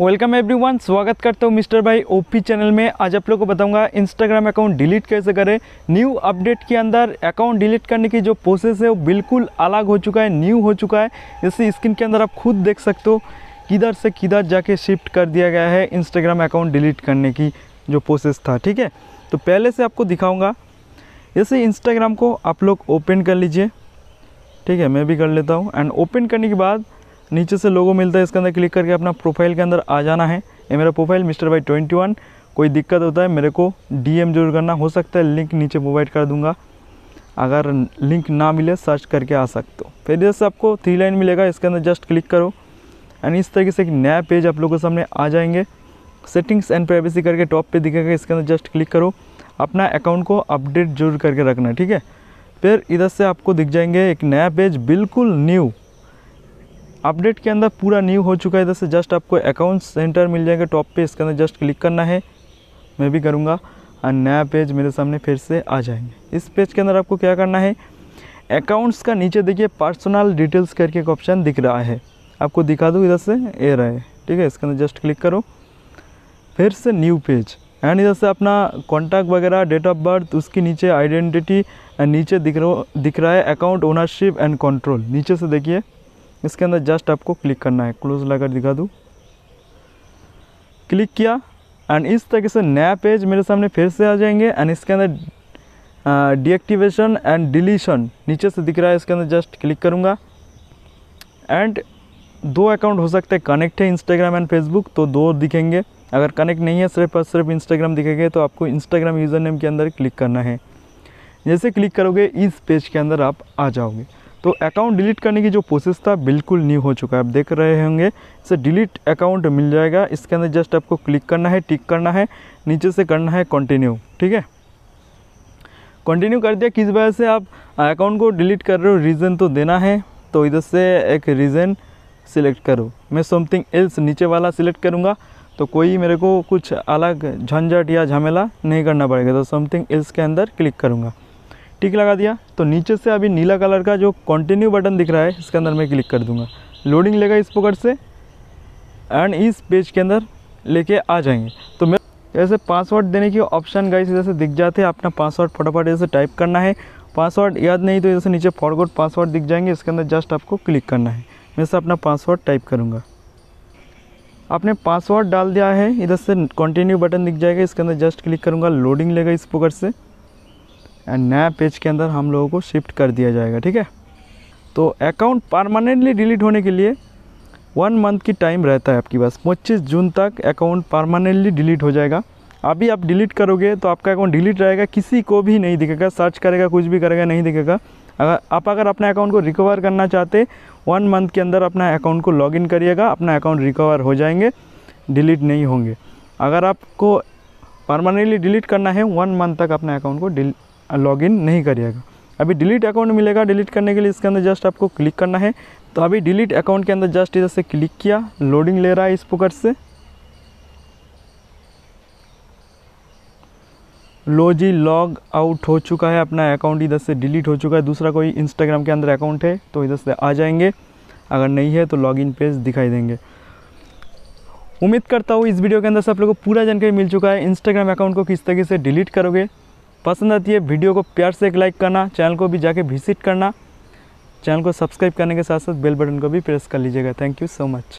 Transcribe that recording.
welcome everyone स्वागत करता हूँ मिस्टर भाई ओपी चैनल में आज आप लोग को बताऊंगा इंस्टाग्राम अकाउंट डिलीट कैसे करें न्यू अपडेट के अंदर अकाउंट डिलीट करने की जो प्रोसेस है वो बिल्कुल अलग हो चुका है न्यू हो चुका है जैसे स्क्रीन के अंदर आप खुद देख सकते हो किधर से किधर जाके शिफ्ट कर दिया गया है इंस्टाग्राम अकाउंट डिलीट करने की जो प्रोसेस था ठीक है तो पहले से आपको दिखाऊँगा जैसे इंस्टाग्राम को आप लोग ओपन कर लीजिए ठीक है मैं भी कर लेता हूँ एंड ओपन करने के बाद नीचे से लोगों मिलता है इसके अंदर क्लिक करके अपना प्रोफाइल के अंदर आ जाना है ये मेरा प्रोफाइल मिस्टर बाई ट्वेंटी वन कोई दिक्कत होता है मेरे को एम जरूर करना हो सकता है लिंक नीचे प्रोवाइड कर दूंगा अगर लिंक ना मिले सर्च करके आ सकते हो फिर जैसे आपको थ्री लाइन मिलेगा इसके अंदर जस्ट क्लिक करो एंड इस तरीके से एक नया पेज आप लोगों के सामने आ जाएंगे सेटिंग्स एंड प्राइवेसी करके टॉप पे दिखेगा इसके अंदर जस्ट क्लिक करो अपना अकाउंट को अपडेट जरूर करके रखना ठीक है फिर इधर से आपको दिख जाएंगे एक नया पेज बिल्कुल न्यू अपडेट के अंदर पूरा न्यू हो चुका है इधर से जस्ट आपको अकाउंट सेंटर मिल जाएगा टॉप पे इसके अंदर जस्ट क्लिक करना है मैं भी करूँगा और नया पेज मेरे सामने फिर से आ जाएंगे इस पेज के अंदर आपको क्या करना है अकाउंट्स का नीचे देखिए पर्सनल डिटेल्स करके एक ऑप्शन दिख रहा है आपको दिखा दूँ इधर से ए रहे ठीक है इसके अंदर जस्ट क्लिक करो फिर से न्यू पेज एंड इधर से अपना कॉन्टैक्ट वगैरह डेट ऑफ बर्थ उसके नीचे आइडेंटिटी नीचे दिख रहा दिख रहा है अकाउंट ओनरशिप एंड कंट्रोल नीचे से देखिए इसके अंदर जस्ट आपको क्लिक करना है क्लोज लगा दिखा दूँ क्लिक किया एंड इस तरीके से नया पेज मेरे सामने फिर से आ जाएंगे एंड इसके अंदर डीएक्टिवेशन एंड डिलीशन नीचे से दिख रहा है इसके अंदर जस्ट क्लिक करूँगा एंड दो अकाउंट हो सकते हैं कनेक्ट है इंस्टाग्राम एंड फेसबुक तो दो दिखेंगे अगर कनेक्ट नहीं है सिर्फ और सिर्फ इंस्टाग्राम दिखेंगे तो आपको इंस्टाग्राम यूज़र नेम के अंदर क्लिक करना है जैसे क्लिक करोगे इस पेज के अंदर आप आ जाओगे तो अकाउंट डिलीट करने की जो प्रोसेस था बिल्कुल न्यू हो चुका है आप देख रहे होंगे इसे डिलीट अकाउंट मिल जाएगा इसके अंदर जस्ट आपको क्लिक करना है टिक करना है नीचे से करना है कंटिन्यू ठीक है कंटिन्यू कर दिया किस वजह से आप अकाउंट को डिलीट कर रहे हो रीज़न तो देना है तो इधर से एक रीज़न सिलेक्ट करो मैं समथिंग एल्स नीचे वाला सिलेक्ट करूँगा तो कोई मेरे को कुछ अलग झंझट या झमेला नहीं करना पड़ेगा तो समथिंग एल्स के अंदर क्लिक करूँगा टिक लगा दिया तो नीचे से अभी नीला कलर का जो कंटिन्यू बटन दिख रहा है इसके अंदर मैं क्लिक कर दूंगा लोडिंग लेगा इस पोकट से एंड इस पेज के अंदर लेके आ जाएंगे तो मैं जैसे पासवर्ड देने की ऑप्शन गाइस जैसे दिख जाते हैं अपना पासवर्ड फटाफट जैसे टाइप करना है पासवर्ड याद नहीं तो जैसे नीचे फॉरवर्ड पासवर्ड दिख जाएंगे इसके अंदर जस्ट आपको क्लिक करना है मैं से अपना पासवर्ड टाइप करूँगा आपने पासवर्ड डाल दिया है इधर से कंटिन्यू बटन दिख जाएगा इसके अंदर जस्ट क्लिक करूँगा लोडिंग लेगा इस पोकट से एंड नया पेज के अंदर हम लोगों को शिफ्ट कर दिया जाएगा ठीक है तो अकाउंट परमानेंटली डिलीट होने के लिए वन मंथ की टाइम रहता है आपके पास पच्चीस जून तक अकाउंट परमानेंटली डिलीट हो जाएगा अभी आप डिलीट करोगे तो आपका अकाउंट डिलीट रहेगा किसी को भी नहीं दिखेगा सर्च करेगा कुछ भी करेगा नहीं दिखेगा अगर आप अगर अपने अकाउंट को रिकवर करना चाहते वन मंथ के अंदर अपना अकाउंट को लॉगिन करिएगा अपना अकाउंट रिकवर हो जाएंगे डिलीट नहीं होंगे अगर आपको परमानेंटली डिलीट करना है वन मंथ तक अपने अकाउंट को लॉगिन नहीं करिएगा अभी डिलीट अकाउंट मिलेगा डिलीट करने के लिए इसके अंदर जस्ट आपको क्लिक करना है तो अभी डिलीट अकाउंट के अंदर जस्ट इधर से क्लिक किया लोडिंग ले रहा है इस प्रकार से लो जी लॉग आउट हो चुका है अपना अकाउंट इधर से डिलीट हो चुका है दूसरा कोई इंस्टाग्राम के अंदर अकाउंट है तो इधर से आ जाएंगे अगर नहीं है तो लॉगिन पेज दिखाई देंगे उम्मीद करता हूँ इस वीडियो के अंदर से आप लोगों को पूरा जानकारी मिल चुका है इंस्टाग्राम अकाउंट को किस तरीके से डिलीट करोगे पसंद आती है वीडियो को प्यार से एक लाइक करना चैनल को भी जाके विजिट करना चैनल को सब्सक्राइब करने के साथ साथ बेल बटन को भी प्रेस कर लीजिएगा थैंक यू सो मच